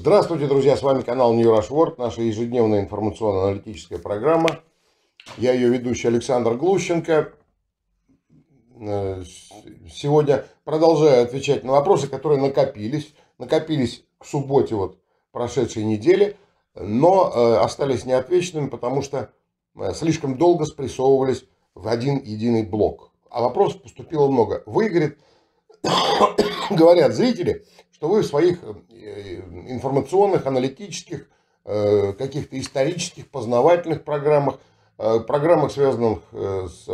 Здравствуйте, друзья! С вами канал New Rush World, наша ежедневная информационно-аналитическая программа. Я ее ведущий Александр Глущенко. Э, сегодня продолжаю отвечать на вопросы, которые накопились. Накопились к субботе вот прошедшей недели, но э, остались неотвеченными, потому что э, слишком долго спрессовывались в один единый блок. А вопросов поступило много. Вы, говорит, говорят зрители, что вы в своих э, э, информационных, аналитических, э, каких-то исторических, познавательных программах, программах, связанных с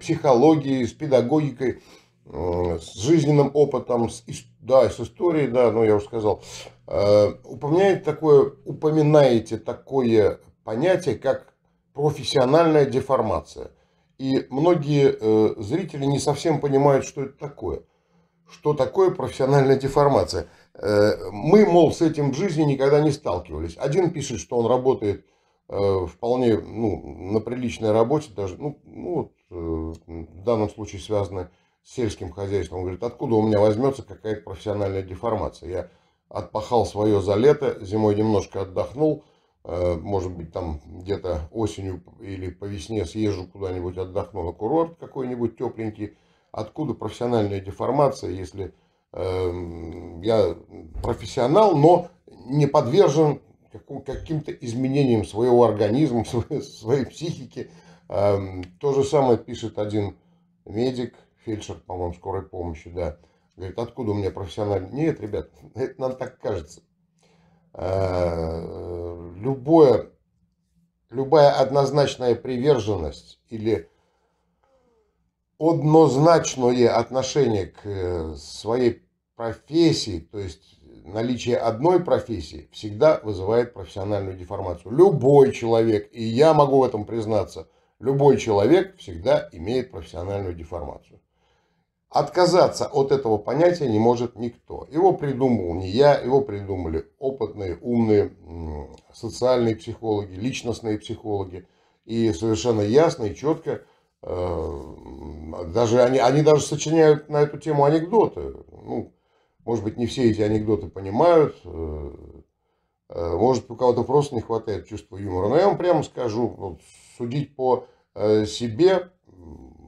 психологией, с педагогикой, с жизненным опытом, с, да, с историей, да, ну я уже сказал, упоминаете такое, упоминаете такое понятие, как профессиональная деформация. И многие зрители не совсем понимают, что это такое – что такое профессиональная деформация. Э, мы, мол, с этим в жизни никогда не сталкивались. Один пишет, что он работает э, вполне ну, на приличной работе, даже, ну, ну вот, э, в данном случае связано с сельским хозяйством. Он говорит, откуда у меня возьмется какая-то профессиональная деформация? Я отпахал свое за лето, зимой немножко отдохнул, может быть, там где-то осенью или по весне съезжу куда-нибудь отдохну на курорт какой-нибудь тепленький, откуда профессиональная деформация, если э, я профессионал, но не подвержен каким-то изменениям своего организма, своей, своей психики. Э, то же самое пишет один медик, фельдшер, по-моему, скорой помощи, да. Говорит, откуда у меня профессиональный... Нет, ребят, это нам так кажется. Э, любое, любая однозначная приверженность или однозначное отношение к э, своей профессии, то есть наличие одной профессии, всегда вызывает профессиональную деформацию. Любой человек, и я могу в этом признаться, любой человек всегда имеет профессиональную деформацию. Отказаться от этого понятия не может никто. Его придумал не я, его придумали опытные, умные социальные психологи, личностные психологи. И совершенно ясно и четко – Э, даже они, они даже сочиняют на эту тему анекдоты. Ну, может быть, не все эти анекдоты понимают. Э, э, может, у кого-то просто не хватает чувства юмора. Но я вам прямо скажу, вот, судить по себе,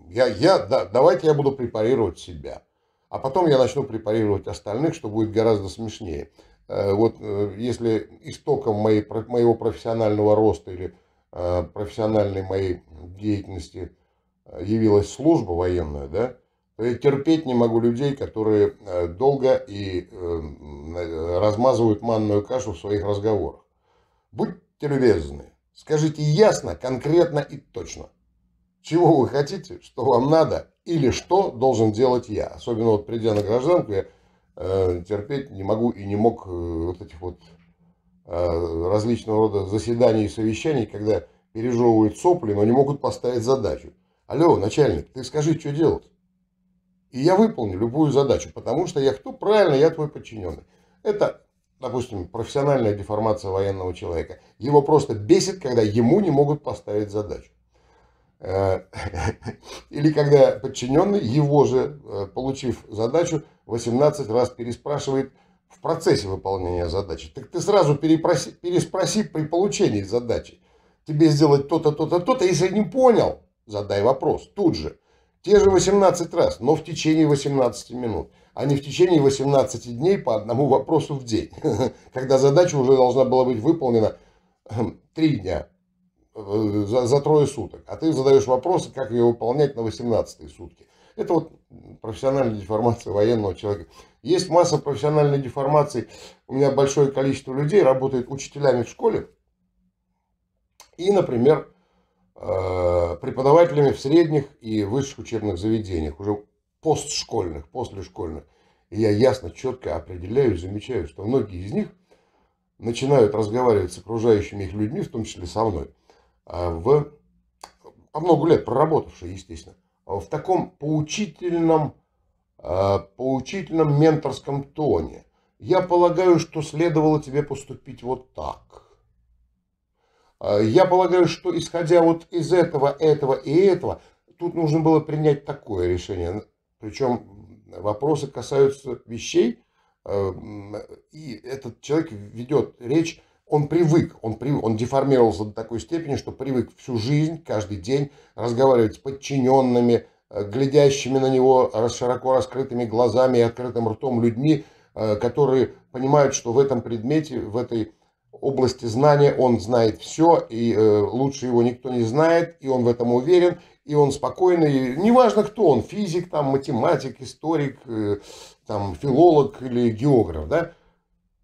я, я, да, давайте я буду препарировать себя. А потом я начну препарировать остальных, что будет гораздо смешнее. Вот если истоком моей, моего профессионального роста или профессиональной моей деятельности – явилась служба военная, да, то я терпеть не могу людей, которые э, долго и э, размазывают манную кашу в своих разговорах. Будьте любезны, скажите ясно, конкретно и точно, чего вы хотите, что вам надо или что должен делать я. Особенно вот придя на гражданку, я э, терпеть не могу и не мог вот этих вот различного рода заседаний и совещаний, когда пережевывают сопли, но не могут поставить задачу. Алло, начальник, ты скажи, что делать? И я выполню любую задачу, потому что я кто? Правильно, я твой подчиненный. Это, допустим, профессиональная деформация военного человека. Его просто бесит, когда ему не могут поставить задачу. Э, или когда подчиненный его же, э, получив задачу, 18 раз переспрашивает в процессе выполнения задачи. Так ты сразу переспроси при получении задачи. Тебе сделать то-то, то-то, то-то. Если не понял, Задай вопрос тут же. Те же 18 раз, но в течение 18 минут, а не в течение 18 дней по одному вопросу в день, когда задача уже должна была быть выполнена 3 хм, дня э, за, за трое суток, а ты задаешь вопросы, как ее выполнять на 18 сутки. Это вот профессиональная деформация военного человека. Есть масса профессиональной деформации. У меня большое количество людей работает учителями в школе. И, например, Э, преподавателями в средних и высших учебных заведениях, уже постшкольных, послешкольных. И я ясно, четко определяю, замечаю, что многие из них начинают разговаривать с окружающими их людьми, в том числе со мной, а, в, а много лет проработавшие, естественно, а, в таком поучительном, а, поучительном менторском тоне. Я полагаю, что следовало тебе поступить вот так. А, я полагаю, что исходя вот из этого, этого и этого, тут нужно было принять такое решение. Причем вопросы касаются вещей, а, и этот человек ведет речь, он привык, он, привык, он деформировался до такой степени, что привык всю жизнь, каждый день разговаривать с подчиненными, а, глядящими на него широко раскрытыми глазами и открытым ртом людьми, которые понимают, что в этом предмете, в этой области знания он знает все, и э, лучше его никто не знает, и он в этом уверен, и он спокойный, неважно кто он, физик, там, математик, историк, э, там, филолог или географ, да,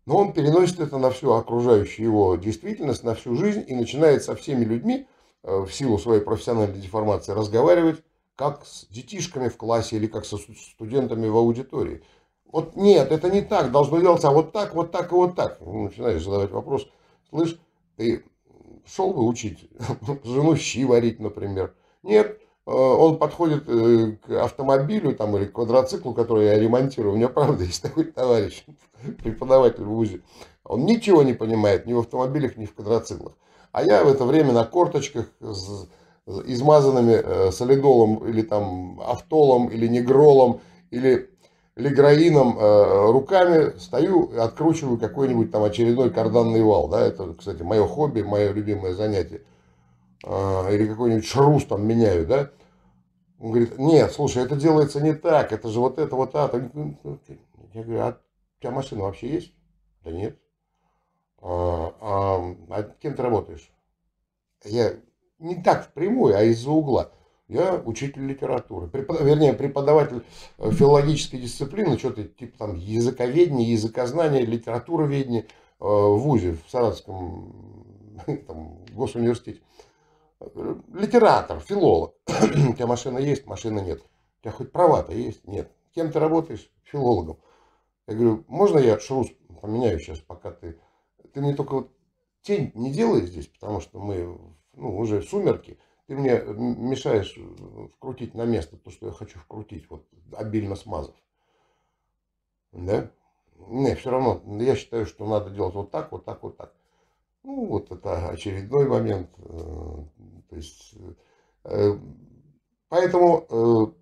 но он переносит это на всю окружающую его действительность, на всю жизнь и начинает со всеми людьми э, в силу своей профессиональной деформации разговаривать как с детишками в классе или как со студентами в аудитории. Вот нет, это не так, должно делаться, а вот так, вот так и вот так. Ну, начинаешь задавать вопрос, слышь, ты шел бы учить жену щи варить, например. Нет, э, он подходит э, к автомобилю там, или к квадроциклу, который я ремонтирую. У меня, правда, есть такой товарищ, преподаватель в УЗИ. Он ничего не понимает ни в автомобилях, ни в квадроциклах. А я в это время на корточках с измазанными э, солидолом или там автолом или негролом или лиграином э, руками стою, откручиваю какой-нибудь там очередной карданный вал. Да, это, кстати, мое хобби, мое любимое занятие. Э, или какой-нибудь шрус там меняю, да. Он говорит, нет, слушай, это делается не так, это же вот это, вот это. «Ну, ну, я говорю, а у тебя машина вообще есть? Да нет. А, а, а кем ты работаешь? Я не так впрямую, а из-за угла. Я учитель литературы, препод... вернее, преподаватель э, филологической дисциплины, что-то типа там языковедения, языкознания, литературоведения э, в ВУЗе, в Саратовском там, госуниверситете. Литератор, филолог. У тебя машина есть, машина нет. У тебя хоть права-то есть? Нет. Кем ты работаешь? Филологом. Я говорю, можно я шрус поменяю сейчас, пока ты... Ты мне только вот тень не делай здесь, потому что мы ну, уже сумерки ты мне э, мешаешь э, вкрутить на место то, что я хочу вкрутить, вот обильно смазав. Да? Не, все равно, я считаю, что надо делать вот так, вот так, вот так. Ну, вот это очередной момент. Э, то есть, поэтому,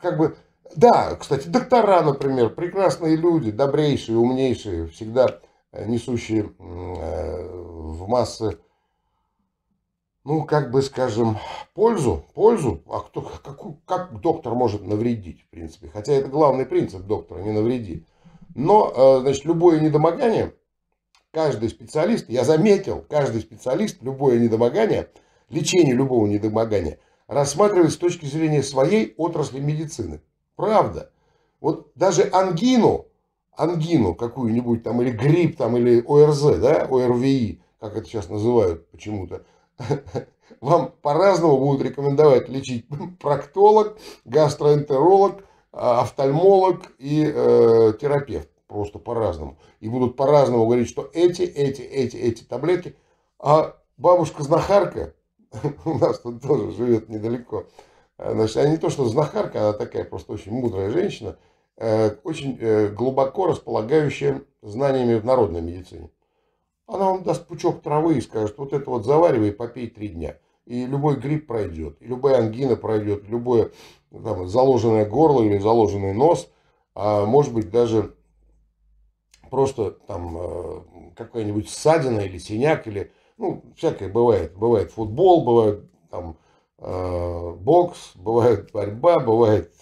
как бы, да, кстати, доктора, например, прекрасные люди, добрейшие, умнейшие, всегда несущие в массы ну, как бы, скажем, пользу, пользу, а кто, как как доктор может навредить, в принципе. Хотя это главный принцип доктора, не навреди. Но, э, значит, любое недомогание, каждый специалист, я заметил, каждый специалист, любое недомогание, лечение любого недомогания рассматривает с точки зрения своей отрасли медицины. Правда. Вот даже ангину, ангину какую-нибудь там, или грипп там, или ОРЗ, да, ОРВИ, как это сейчас называют почему-то, Вам по-разному будут рекомендовать лечить проктолог, гастроэнтеролог, а, офтальмолог и э, терапевт. Просто по-разному. И будут по-разному говорить, что эти, эти, эти, эти таблетки. А бабушка-знахарка, у нас тут тоже живет недалеко, э, значит, она не то что знахарка, она такая просто очень мудрая женщина, э, очень э, глубоко располагающая знаниями в народной медицине. Она вам даст пучок травы и скажет, вот это вот заваривай и попей три дня. И любой грипп пройдет, и любая ангина пройдет, любое там, заложенное горло или заложенный нос, а может быть даже просто там э, какая-нибудь ссадина или синяк, или, ну, всякое бывает. Бывает футбол, бывает там э, бокс, бывает борьба, бывает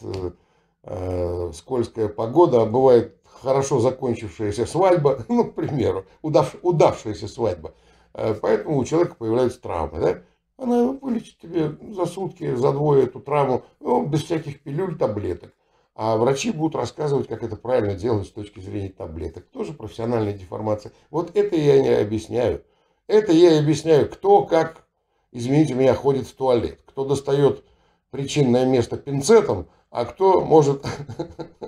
э, скользкая погода, а бывает хорошо закончившаяся свадьба, ну, к примеру, удав, удавшаяся свадьба. Э, поэтому у человека появляются травмы. Да? Она вылечит тебе за сутки, за двое эту травму, ну, без всяких пилюль, таблеток. А врачи будут рассказывать, как это правильно делать с точки зрения таблеток. Тоже профессиональная деформация. Вот это я не объясняю. Это я и объясняю, кто как, извините меня, ходит в туалет. Кто достает причинное место пинцетом, а кто может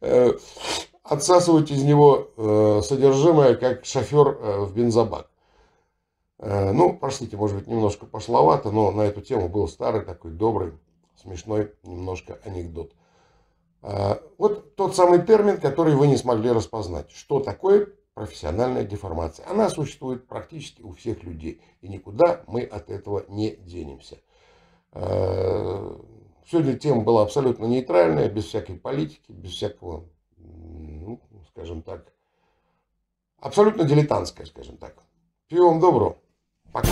э, отсасывать из него э, содержимое, как шофер э, в бензобак. Э, ну, простите, может быть, немножко пошловато, но на эту тему был старый такой добрый, смешной немножко анекдот. Э, вот тот самый термин, который вы не смогли распознать. Что такое профессиональная деформация? Она существует практически у всех людей, и никуда мы от этого не денемся. Э, сегодня тема была абсолютно нейтральная, без всякой политики, без всякого скажем так, абсолютно дилетантская, скажем так. Всего вам доброго. Пока.